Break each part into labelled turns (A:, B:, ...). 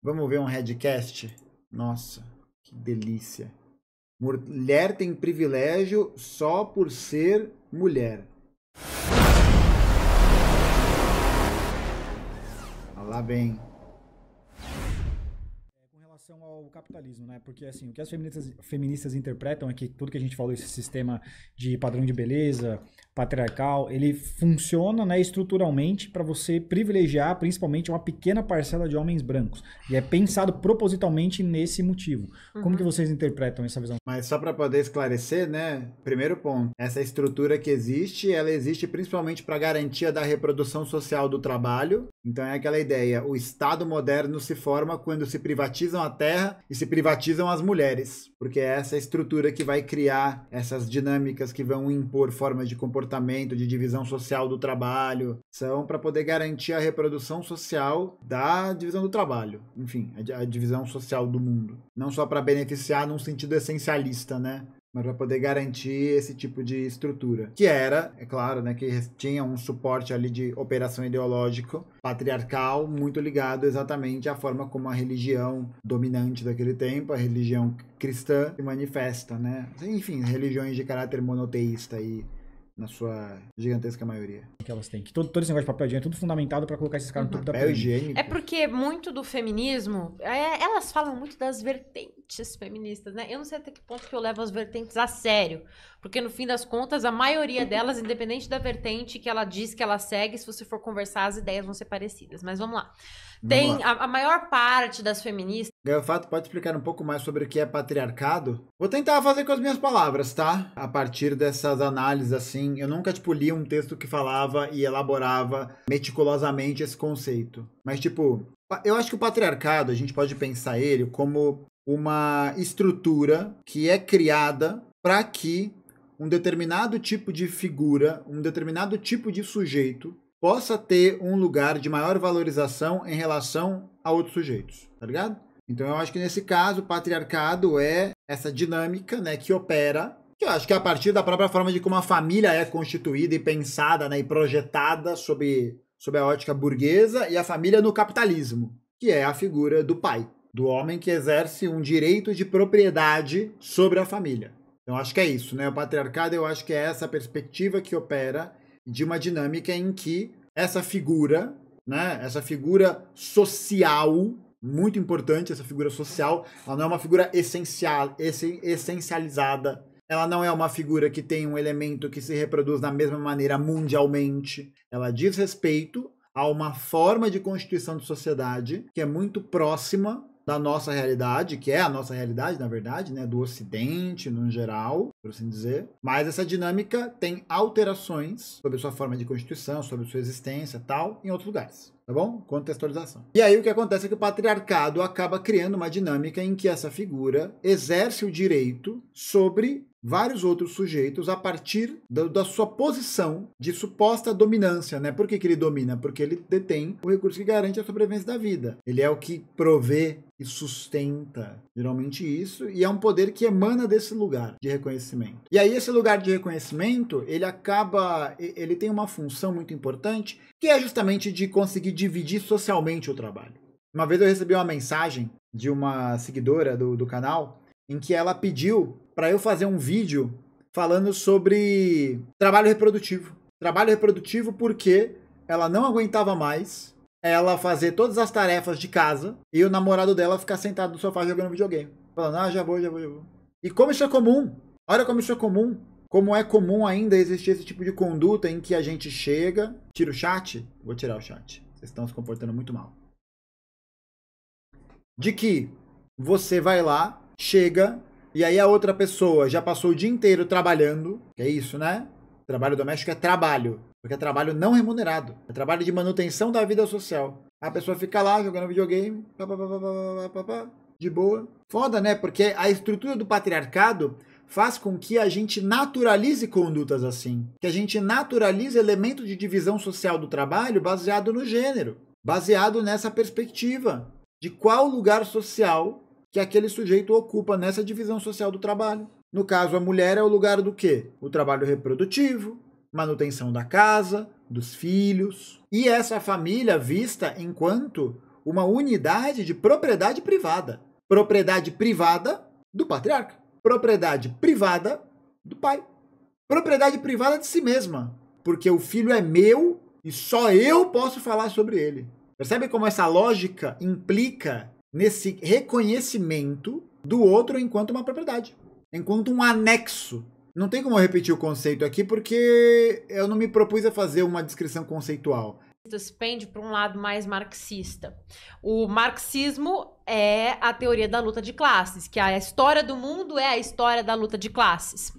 A: Vamos ver um headcast? Nossa, que delícia. Mulher tem privilégio só por ser mulher.
B: Lá bem. É, com relação ao capitalismo, né? Porque assim, o que as feministas, feministas interpretam é que tudo que a gente falou, esse sistema de padrão de beleza, patriarcal, ele funciona né, estruturalmente para você privilegiar principalmente uma pequena parcela de homens brancos. E é pensado propositalmente nesse motivo. Uhum. Como que uhum. vocês interpretam essa visão?
A: Mas só para poder esclarecer, né? Primeiro ponto, essa estrutura que existe, ela existe principalmente para garantia da reprodução social do trabalho. Então é aquela ideia, o Estado moderno se forma quando se privatizam a terra e se privatizam as mulheres, porque é essa estrutura que vai criar essas dinâmicas que vão impor formas de comportamento comportamento, de divisão social do trabalho, são para poder garantir a reprodução social da divisão do trabalho, enfim, a, a divisão social do mundo. Não só para beneficiar num sentido essencialista, né? mas para poder garantir esse tipo de estrutura, que era, é claro, né, que tinha um suporte ali de operação ideológico patriarcal muito ligado exatamente à forma como a religião dominante daquele tempo, a religião cristã, se manifesta, né?
B: Enfim, religiões de caráter monoteísta e na sua gigantesca maioria. Que elas têm. Que todo, todo esse negócio de papel higiênico é tudo fundamentado para colocar esses caras no topo da pirâmide. É
C: porque muito do feminismo, é, elas falam muito das vertentes feministas, né? Eu não sei até que ponto que eu levo as vertentes a sério. Porque no fim das contas, a maioria delas, independente da vertente que ela diz que ela segue, se você for conversar, as ideias vão ser parecidas. Mas vamos lá. Tem a, a, maior parte das feministas.
A: Gaiofato, pode explicar um pouco mais sobre o que é patriarcado? Vou tentar fazer com as minhas palavras, tá? A partir dessas análises, assim, eu nunca, tipo, li um texto que falava e elaborava meticulosamente esse conceito. Mas, tipo, eu acho que o patriarcado, a gente pode pensar ele como uma estrutura que é criada para que um determinado tipo de figura, um determinado tipo de sujeito possa ter um lugar de maior valorização em relação a outros sujeitos, tá ligado? Então eu acho que nesse caso o patriarcado é essa dinâmica, né, que opera, que eu acho que é a partir da própria forma de como a família é constituída e pensada, né, e projetada sob sob a ótica burguesa e a família no capitalismo, que é a figura do pai, do homem que exerce um direito de propriedade sobre a família. Então acho que é isso, né? O patriarcado eu acho que é essa perspectiva que opera de uma dinâmica em que essa figura, né, essa figura social, muito importante, essa figura social, ela não é uma figura essencial, essencializada ela não é uma figura que tem um elemento que se reproduz da mesma maneira mundialmente. Ela diz respeito a uma forma de constituição de sociedade que é muito próxima da nossa realidade, que é a nossa realidade, na verdade, né, do Ocidente no geral, por assim dizer. Mas essa dinâmica tem alterações sobre sua forma de constituição, sobre sua existência, tal, em outros lugares. Tá bom? Contextualização. E aí o que acontece é que o patriarcado acaba criando uma dinâmica em que essa figura exerce o direito sobre vários outros sujeitos a partir da, da sua posição de suposta dominância, né? Por que, que ele domina? Porque ele detém o recurso que garante a sobrevivência da vida. Ele é o que provê e sustenta geralmente isso e é um poder que emana desse lugar de reconhecimento. E aí esse lugar de reconhecimento, ele acaba ele tem uma função muito importante, que é justamente de conseguir dividir socialmente o trabalho. Uma vez eu recebi uma mensagem de uma seguidora do, do canal em que ela pediu para eu fazer um vídeo falando sobre trabalho reprodutivo. Trabalho reprodutivo porque ela não aguentava mais ela fazer todas as tarefas de casa e o namorado dela ficar sentado no sofá jogando videogame. Falando, ah, já vou, já vou, já vou. E como isso é comum, olha como isso é comum. Como é comum ainda existir esse tipo de conduta em que a gente chega, tira o chat, vou tirar o chat, vocês estão se comportando muito mal. De que você vai lá, chega e aí a outra pessoa já passou o dia inteiro trabalhando, que é isso, né? Trabalho doméstico é trabalho, porque é trabalho não remunerado, é trabalho de manutenção da vida social. A pessoa fica lá jogando videogame, pá, pá, pá, de boa. Foda, né? Porque a estrutura do patriarcado faz com que a gente naturalize condutas assim, que a gente naturalize elementos de divisão social do trabalho baseado no gênero, baseado nessa perspectiva de qual lugar social que aquele sujeito ocupa nessa divisão social do trabalho. No caso, a mulher é o lugar do quê? O trabalho reprodutivo, manutenção da casa, dos filhos. E essa família vista enquanto uma unidade de propriedade privada. Propriedade privada do patriarca, propriedade privada do pai, propriedade privada de si mesma, porque o filho é meu e só eu posso falar sobre ele. Percebe como essa lógica implica nesse reconhecimento do outro enquanto uma propriedade, enquanto um anexo. Não tem como eu repetir o conceito aqui porque eu não me propus a fazer uma descrição conceitual.
C: Se pende para um lado mais marxista. O marxismo é a teoria da luta de classes, que é a história do mundo é a história da luta de classes.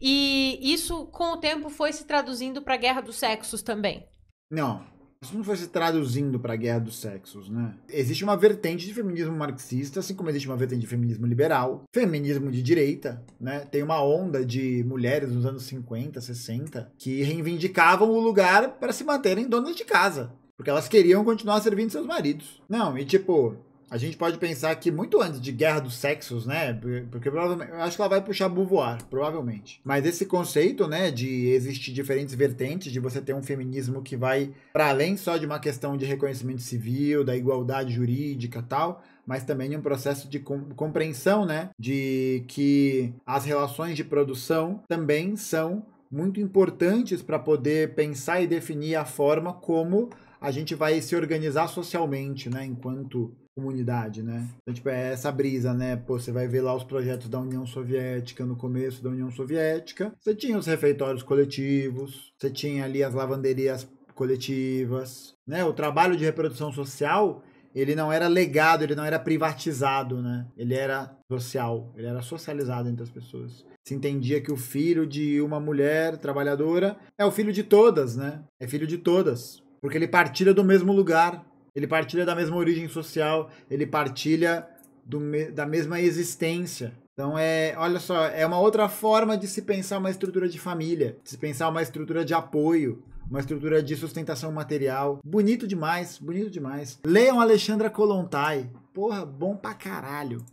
C: E isso, com o tempo, foi se traduzindo para a guerra dos sexos também.
A: Não, isso não fosse traduzindo para a guerra dos sexos, né? Existe uma vertente de feminismo marxista, assim como existe uma vertente de feminismo liberal, feminismo de direita, né? Tem uma onda de mulheres nos anos 50, 60 que reivindicavam o lugar para se manterem donas de casa. Porque elas queriam continuar servindo seus maridos. Não, e tipo, a gente pode pensar que muito antes de Guerra dos Sexos, né? Porque provavelmente, acho que ela vai puxar Beauvoir, provavelmente. Mas esse conceito, né, de existir diferentes vertentes, de você ter um feminismo que vai para além só de uma questão de reconhecimento civil, da igualdade jurídica, tal, mas também um processo de compreensão, né, de que as relações de produção também são muito importantes para poder pensar e definir a forma como a gente vai se organizar socialmente, né, enquanto comunidade, né? Então, tipo, é essa brisa, né? Pô, você vai ver lá os projetos da União Soviética, no começo da União Soviética, você tinha os refeitórios coletivos, você tinha ali as lavanderias coletivas, né? O trabalho de reprodução social, ele não era legado, ele não era privatizado, né? Ele era social, ele era socializado entre as pessoas. Se entendia que o filho de uma mulher trabalhadora é o filho de todas, né? É filho de todas. Porque ele partilha do mesmo lugar, ele partilha da mesma origem social, ele partilha do, da mesma existência. Então é, olha só, é uma outra forma de se pensar uma estrutura de família, de se pensar uma estrutura de apoio, uma estrutura de sustentação material. Bonito demais, bonito demais. Leiam Alexandra Kolontai. Porra,
C: bom pra caralho.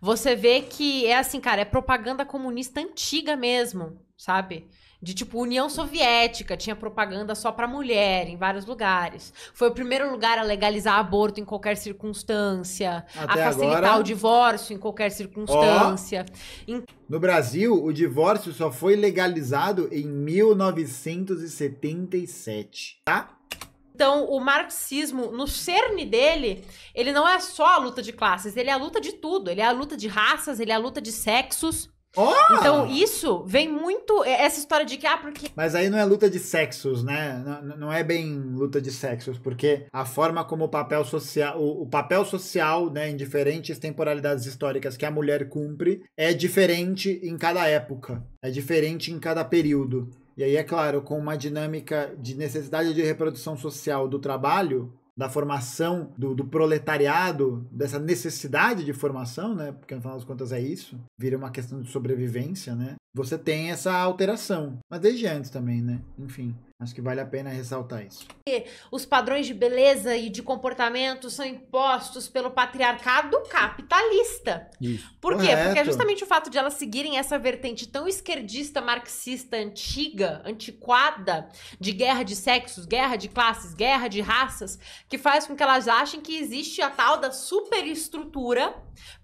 C: Você vê que é assim, cara, é propaganda comunista antiga mesmo, sabe? de tipo União Soviética, tinha propaganda só para mulher em vários lugares. Foi o primeiro lugar a legalizar aborto em qualquer circunstância, Até a facilitar agora... o divórcio em qualquer circunstância.
A: Em... No Brasil, o divórcio só foi legalizado em 1977,
C: tá? Então, o marxismo, no cerne dele, ele não é só a luta de classes, ele é a luta de tudo. Ele é a luta de raças, ele é a luta de sexos. Oh! Então, isso vem muito. É, essa história de que, ah, porque.
A: Mas aí não é luta de sexos, né? Não, não é bem luta de sexos, porque a forma como o papel social. O, o, papel social, né, em diferentes temporalidades históricas que a mulher cumpre é diferente em cada época. É diferente em cada período. E aí, é claro, com uma dinâmica de necessidade de reprodução social do trabalho, da formação do, do, proletariado, dessa necessidade de formação, né? Porque no final das contas é isso, vira uma questão de sobrevivência, né? você tem essa alteração. Mas desde antes também, né? Enfim, acho que vale a pena ressaltar
C: isso. Os padrões de beleza e de comportamento são impostos pelo patriarcado capitalista. Isso. Por Correto. quê? Porque é justamente o fato de elas seguirem essa vertente tão esquerdista, marxista, antiga, antiquada, de guerra de sexos, guerra de classes, guerra de raças, que faz com que elas achem que existe a tal da superestrutura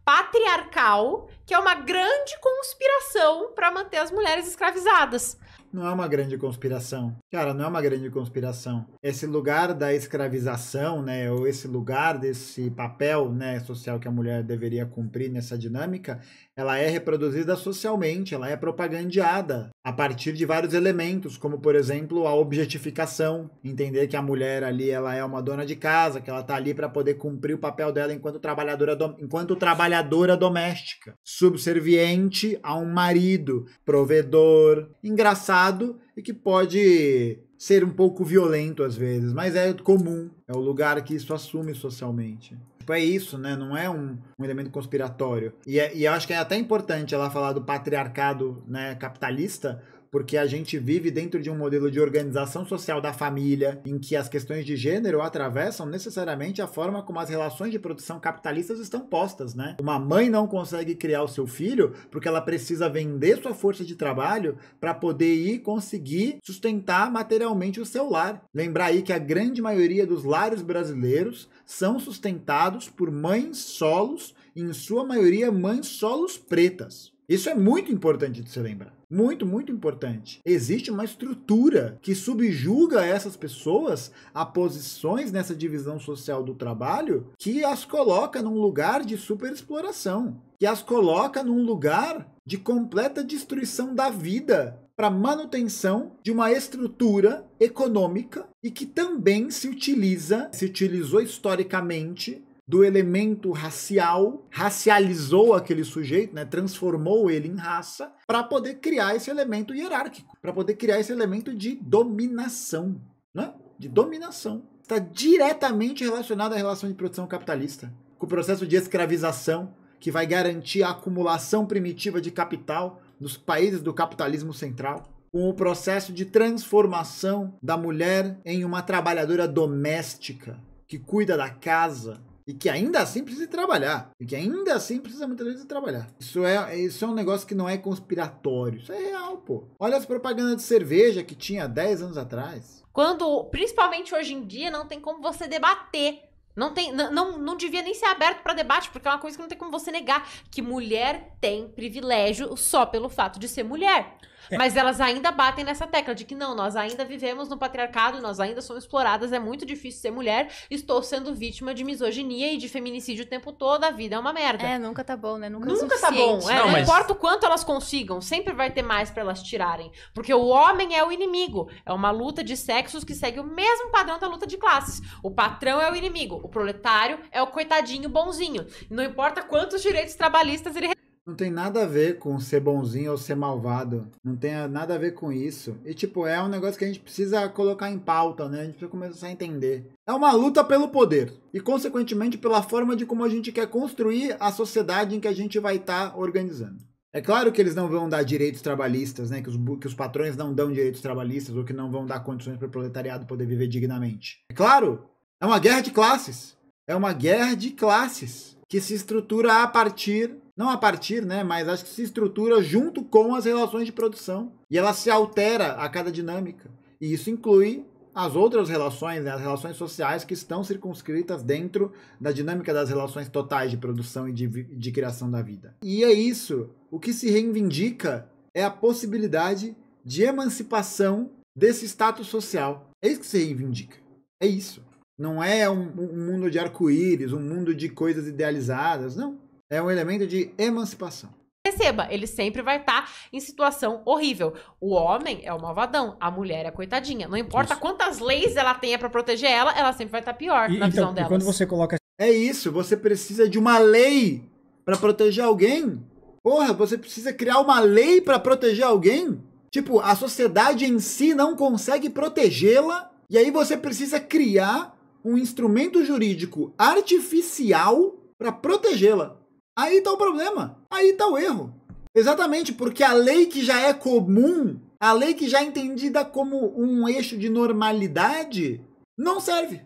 C: patriarcal, que é uma grande conspiração para manter as mulheres escravizadas.
A: Não é uma grande conspiração. Cara, não é uma grande conspiração. Esse lugar da escravização, né, ou esse lugar desse papel, né, social que a mulher deveria cumprir nessa dinâmica, ela é reproduzida socialmente, ela é propagandeada a partir de vários elementos, como por exemplo a objetificação, entender que a mulher ali ela é uma dona de casa, que ela está ali para poder cumprir o papel dela enquanto trabalhadora, do... enquanto trabalhadora doméstica, subserviente a um marido, provedor, engraçado e que pode ser um pouco violento às vezes, mas é comum, é o lugar que isso assume socialmente. Tipo, é isso, né? Não é um, um elemento conspiratório. E, é, e eu acho que é até importante ela falar do patriarcado né, capitalista, porque a gente vive dentro de um modelo de organização social da família, em que as questões de gênero atravessam necessariamente a forma como as relações de produção capitalistas estão postas, né? Uma mãe não consegue criar o seu filho porque ela precisa vender sua força de trabalho para poder ir conseguir sustentar materialmente o seu lar. Lembrar aí que a grande maioria dos lares brasileiros são sustentados por mães solos, em sua maioria mães solos pretas. Isso é muito importante de se lembrar. Muito, muito importante. Existe uma estrutura que subjuga essas pessoas a posições nessa divisão social do trabalho que as coloca num lugar de superexploração, que as coloca num lugar de completa destruição da vida para manutenção de uma estrutura econômica e que também se utiliza, se utilizou historicamente do elemento racial, racializou aquele sujeito, né, transformou ele em raça, para poder criar esse elemento hierárquico, para poder criar esse elemento de dominação, né? de dominação. Está diretamente relacionado à relação de produção capitalista, com o processo de escravização, que vai garantir a acumulação primitiva de capital nos países do capitalismo central com o processo de transformação da mulher em uma trabalhadora doméstica que cuida da casa, e que ainda assim precisa trabalhar. E que ainda assim precisa muitas vezes trabalhar. Isso é, isso é um negócio que não é conspiratório. Isso é real, pô. Olha as propagandas de cerveja que tinha 10 anos atrás.
C: Quando, principalmente hoje em dia, não tem como você debater não tem, não, não devia nem ser aberto para debate, porque é uma coisa que não tem como você negar que mulher tem privilégio só pelo fato de ser mulher. É. Mas elas ainda batem nessa tecla de que não, nós ainda vivemos no patriarcado, nós ainda somos exploradas, é muito difícil ser mulher, estou sendo vítima de misoginia e de feminicídio o tempo todo, a vida é uma merda. É, nunca tá bom, né? Nunca, é nunca tá bom. É, não, mas... não importa o quanto elas consigam, sempre vai ter mais para elas tirarem. Porque o homem é o inimigo. É uma luta de sexos que segue o mesmo padrão da luta de classes. O patrão é o inimigo, o proletário é o coitadinho bonzinho. Não importa quantos direitos trabalhistas ele
A: não tem nada a ver com ser bonzinho ou ser malvado. Não tem nada a ver com isso. E, tipo, é um negócio que a gente precisa colocar em pauta, né? A gente precisa começar a entender. É uma luta pelo poder e, consequentemente, pela forma de como a gente quer construir a sociedade em que a gente vai estar tá organizando. É claro que eles não vão dar direitos trabalhistas, né? Que os, que os patrões não dão direitos trabalhistas ou que não vão dar condições para o proletariado poder viver dignamente. É claro, é uma guerra de classes. É uma guerra de classes que se estrutura a partir não a partir, né, mas acho que se estrutura junto com as relações de produção e ela se altera a cada dinâmica. E isso inclui as outras relações, né, as relações sociais que estão circunscritas dentro da dinâmica das relações totais de produção e de, de criação da vida. E é isso. O que se reivindica é a possibilidade de emancipação desse status social. É isso que se reivindica. É isso. Não é um, um mundo de arco-íris, um mundo de coisas idealizadas. Não é um elemento de emancipação.
C: Perceba, ele sempre vai estar tá em situação horrível. O homem é o malvadão, a mulher é a coitadinha. Não importa isso. quantas leis ela tenha para proteger ela, ela sempre vai estar tá pior e, na então, visão dela. Quando
A: você coloca É isso, você precisa de uma lei para proteger alguém? Porra, você precisa criar uma lei para proteger alguém? Tipo, a sociedade em si não consegue protegê-la, e aí você precisa criar um instrumento jurídico artificial para protegê-la. Aí está o problema, aí está o erro. Exatamente, porque a lei que já é comum, a lei que já é entendida como um eixo de normalidade, não serve.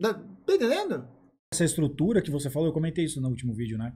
B: Tá entendendo? Essa estrutura que você falou, eu comentei isso no último vídeo, né?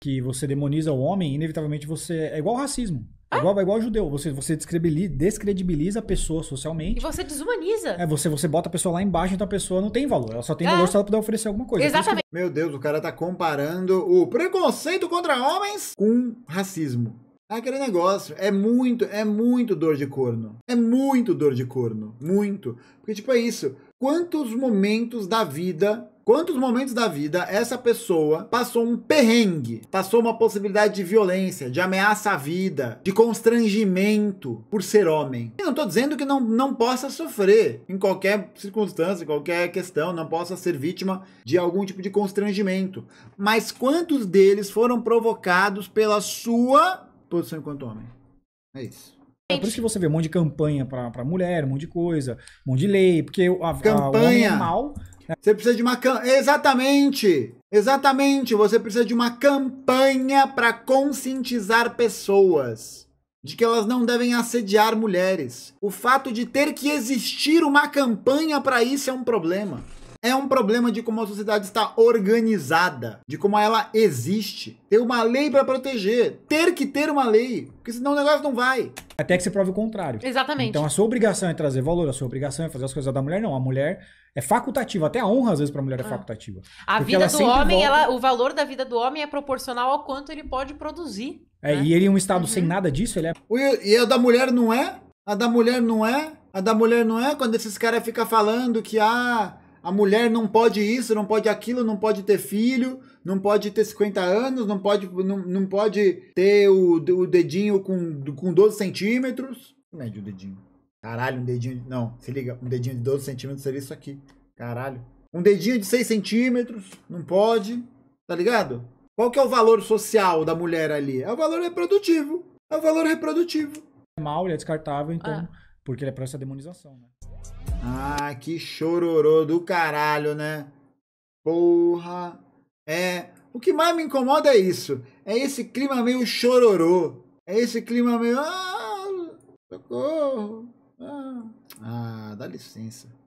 B: Que você demoniza o homem, inevitavelmente você. É igual ao racismo. É igual, é igual judeu. Você, você descredibiliza a pessoa socialmente. E
C: você desumaniza.
B: É, você, você bota a pessoa lá embaixo, então a pessoa não tem valor. Ela só tem é. valor se ela puder oferecer alguma coisa. É Exatamente. Que...
A: Meu Deus, o cara tá comparando o preconceito contra homens com
B: racismo.
A: É aquele negócio. É muito, é muito dor de corno. É muito dor de corno. Muito. Porque, tipo, é isso. Quantos momentos da vida Quantos momentos da vida essa pessoa passou um perrengue, passou uma possibilidade de violência, de ameaça à vida, de constrangimento por ser homem? E não estou dizendo que não, não possa sofrer em qualquer circunstância, qualquer questão, não possa ser vítima de algum tipo de constrangimento. Mas quantos deles foram provocados pela sua posição enquanto homem? É
B: isso. É por isso que você vê um monte de campanha pra, pra mulher, um monte de coisa, um monte de lei, porque a, campanha. a o homem é mal, você precisa de uma campanha. Exatamente! Exatamente! Você
A: precisa de uma campanha para conscientizar pessoas de que elas não devem assediar mulheres. O fato de ter que existir uma campanha para isso é um problema. É um problema de como a sociedade está organizada, de como ela existe. Ter uma lei para proteger, ter que ter uma lei, porque senão o negócio não vai.
B: Até que se prove o contrário. Exatamente. Então a sua obrigação é trazer valor, a sua obrigação é fazer as coisas da mulher, não. A mulher é facultativa, até a honra às vezes para a mulher é ah. facultativa. A vida do homem, volta...
C: ela, o valor da vida do homem é proporcional ao quanto ele pode produzir.
B: É, né? e ele em é um estado uhum. sem nada disso, ele é.
C: E,
A: e a da mulher não é? A da mulher não é? A da mulher não é quando esses caras ficam falando que ah, a mulher não pode isso, não pode aquilo, não pode ter filho, não pode ter 50 anos, não pode, não, não pode ter o, o dedinho com, com 12 centímetros. Mede o dedinho. Caralho, um dedinho. Não, se liga, um dedinho de 12 centímetros seria isso aqui. Caralho. Um dedinho de 6 centímetros, não pode. Tá ligado? Qual que é o valor social da mulher ali? É o valor reprodutivo. É o valor reprodutivo.
B: É mal, ele é descartável, então, ah. porque ele é para essa demonização, né? Ah, que
A: chororô do caralho, né? Porra. É. O que mais me incomoda é isso. É esse clima meio chororô. É esse clima meio.
B: Ah, socorro. Ah, ah dá licença.